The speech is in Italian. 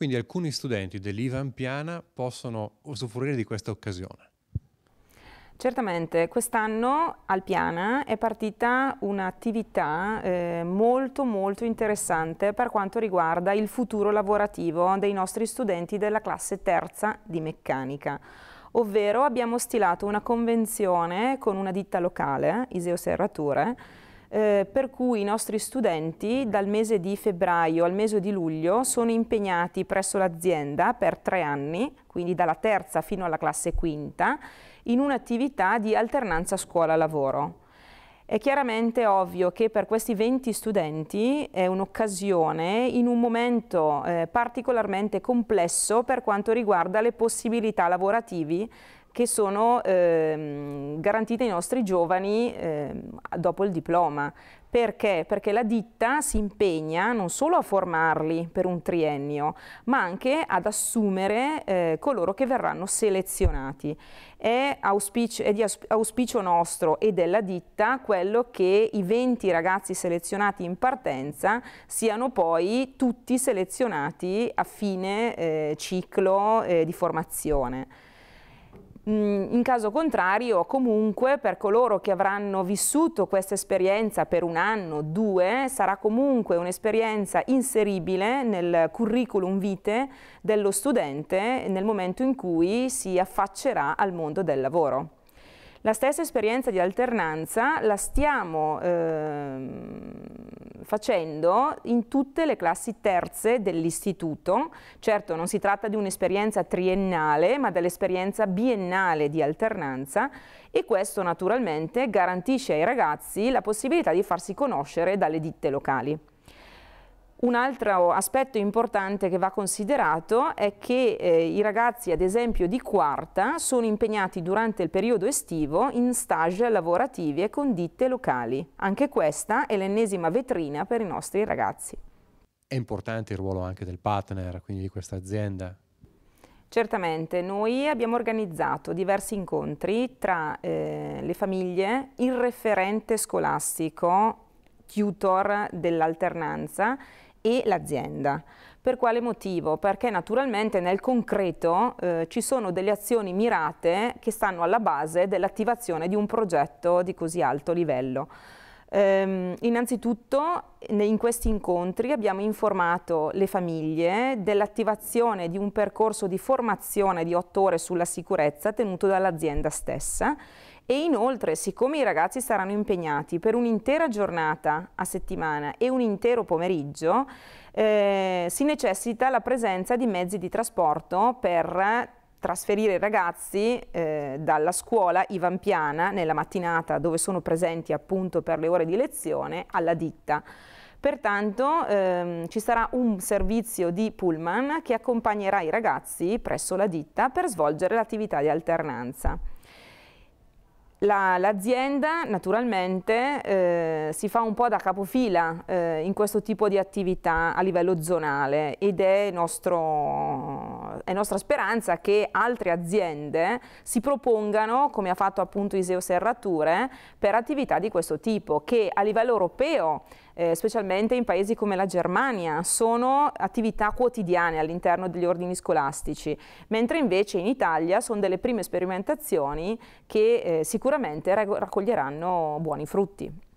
Quindi alcuni studenti dell'Ivan Piana possono usufruire di questa occasione. Certamente, quest'anno al Piana è partita un'attività eh, molto molto interessante per quanto riguarda il futuro lavorativo dei nostri studenti della classe terza di meccanica. Ovvero abbiamo stilato una convenzione con una ditta locale, Iseo Serrature, eh, per cui i nostri studenti dal mese di febbraio al mese di luglio sono impegnati presso l'azienda per tre anni, quindi dalla terza fino alla classe quinta, in un'attività di alternanza scuola-lavoro. È chiaramente ovvio che per questi 20 studenti è un'occasione in un momento eh, particolarmente complesso per quanto riguarda le possibilità lavorativi che sono ehm, garantite ai nostri giovani ehm, dopo il diploma. Perché? Perché la ditta si impegna non solo a formarli per un triennio, ma anche ad assumere eh, coloro che verranno selezionati. È, auspicio, è, di auspicio nostro e della ditta quello che i 20 ragazzi selezionati in partenza siano poi tutti selezionati a fine eh, ciclo eh, di formazione. Mm, in caso contrario comunque per coloro che avranno vissuto questa esperienza per un anno, o due, sarà comunque un'esperienza inseribile nel curriculum vitae dello studente nel momento in cui si affaccerà al mondo del lavoro. La stessa esperienza di alternanza la stiamo ehm, facendo in tutte le classi terze dell'istituto. Certo non si tratta di un'esperienza triennale ma dell'esperienza biennale di alternanza e questo naturalmente garantisce ai ragazzi la possibilità di farsi conoscere dalle ditte locali. Un altro aspetto importante che va considerato è che eh, i ragazzi, ad esempio, di quarta sono impegnati durante il periodo estivo in stage lavorativi e con ditte locali. Anche questa è l'ennesima vetrina per i nostri ragazzi. È importante il ruolo anche del partner, quindi di questa azienda? Certamente, noi abbiamo organizzato diversi incontri tra eh, le famiglie, il referente scolastico, tutor dell'alternanza e l'azienda. Per quale motivo? Perché naturalmente nel concreto eh, ci sono delle azioni mirate che stanno alla base dell'attivazione di un progetto di così alto livello. Um, innanzitutto in questi incontri abbiamo informato le famiglie dell'attivazione di un percorso di formazione di otto ore sulla sicurezza tenuto dall'azienda stessa e inoltre siccome i ragazzi saranno impegnati per un'intera giornata a settimana e un intero pomeriggio eh, si necessita la presenza di mezzi di trasporto per trasferire i ragazzi eh, dalla scuola Ivampiana nella mattinata dove sono presenti appunto per le ore di lezione alla ditta. Pertanto ehm, ci sarà un servizio di pullman che accompagnerà i ragazzi presso la ditta per svolgere l'attività di alternanza. L'azienda la, naturalmente eh, si fa un po' da capofila eh, in questo tipo di attività a livello zonale ed è nostro, è nostra speranza che altre aziende si propongano, come ha fatto appunto Iseo Serrature, per attività di questo tipo, che a livello europeo eh, specialmente in paesi come la Germania, sono attività quotidiane all'interno degli ordini scolastici, mentre invece in Italia sono delle prime sperimentazioni che eh, sicuramente raccoglieranno buoni frutti.